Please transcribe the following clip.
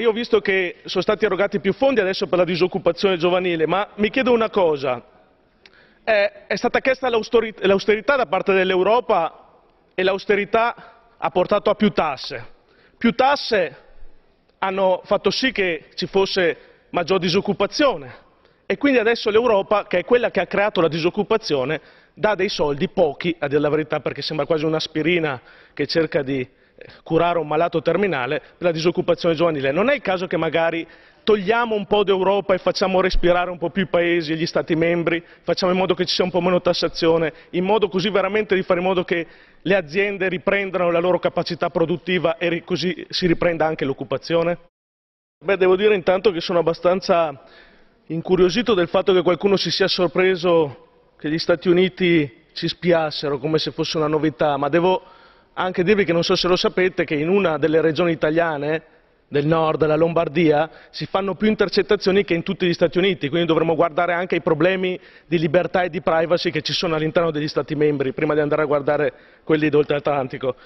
Io ho visto che sono stati erogati più fondi adesso per la disoccupazione giovanile, ma mi chiedo una cosa. È, è stata chiesta l'austerità da parte dell'Europa e l'austerità ha portato a più tasse. Più tasse hanno fatto sì che ci fosse maggior disoccupazione e quindi adesso l'Europa, che è quella che ha creato la disoccupazione, dà dei soldi, pochi a dire la verità perché sembra quasi un'aspirina che cerca di curare un malato terminale della disoccupazione giovanile. Non è il caso che magari togliamo un po' d'Europa e facciamo respirare un po' più i paesi e gli Stati membri, facciamo in modo che ci sia un po' meno tassazione, in modo così veramente di fare in modo che le aziende riprendano la loro capacità produttiva e così si riprenda anche l'occupazione? Beh, devo dire intanto che sono abbastanza incuriosito del fatto che qualcuno si sia sorpreso che gli Stati Uniti ci spiassero come se fosse una novità, ma devo anche dirvi che non so se lo sapete che in una delle regioni italiane del nord, la Lombardia, si fanno più intercettazioni che in tutti gli Stati Uniti, quindi dovremmo guardare anche i problemi di libertà e di privacy che ci sono all'interno degli Stati membri, prima di andare a guardare quelli oltre Atlantico.